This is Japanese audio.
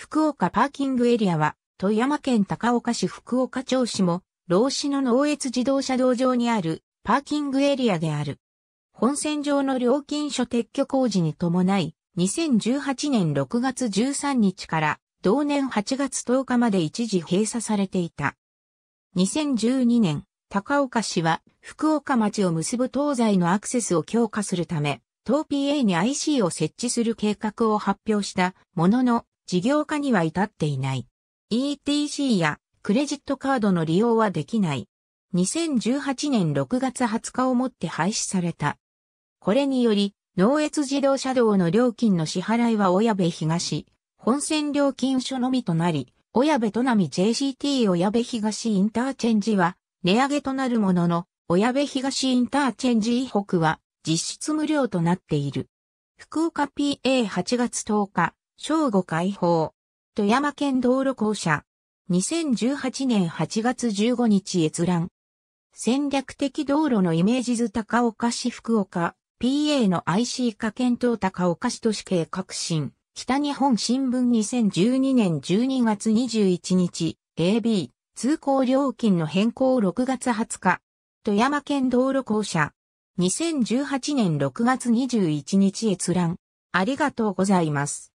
福岡パーキングエリアは、富山県高岡市福岡町市も、老子の農越自動車道上にあるパーキングエリアである。本線上の料金所撤去工事に伴い、2018年6月13日から同年8月10日まで一時閉鎖されていた。2012年、高岡市は福岡町を結ぶ東西のアクセスを強化するため、東 PA に IC を設置する計画を発表したものの、事業化には至っていない。ETC やクレジットカードの利用はできない。2018年6月20日をもって廃止された。これにより、農越自動車道の料金の支払いは小矢部東、本線料金所のみとなり、小矢部都並 JCT 小矢部東インターチェンジは、値上げとなるものの、小矢部東インターチェンジ以北は、実質無料となっている。福岡 PA8 月10日、正午開放。富山県道路公社。2018年8月15日閲覧。戦略的道路のイメージ図高岡市福岡、PA の IC 化検討高岡市都市計革新。北日本新聞2012年12月21日、AB、通行料金の変更6月20日。富山県道路公社。2018年6月21日閲覧。ありがとうございます。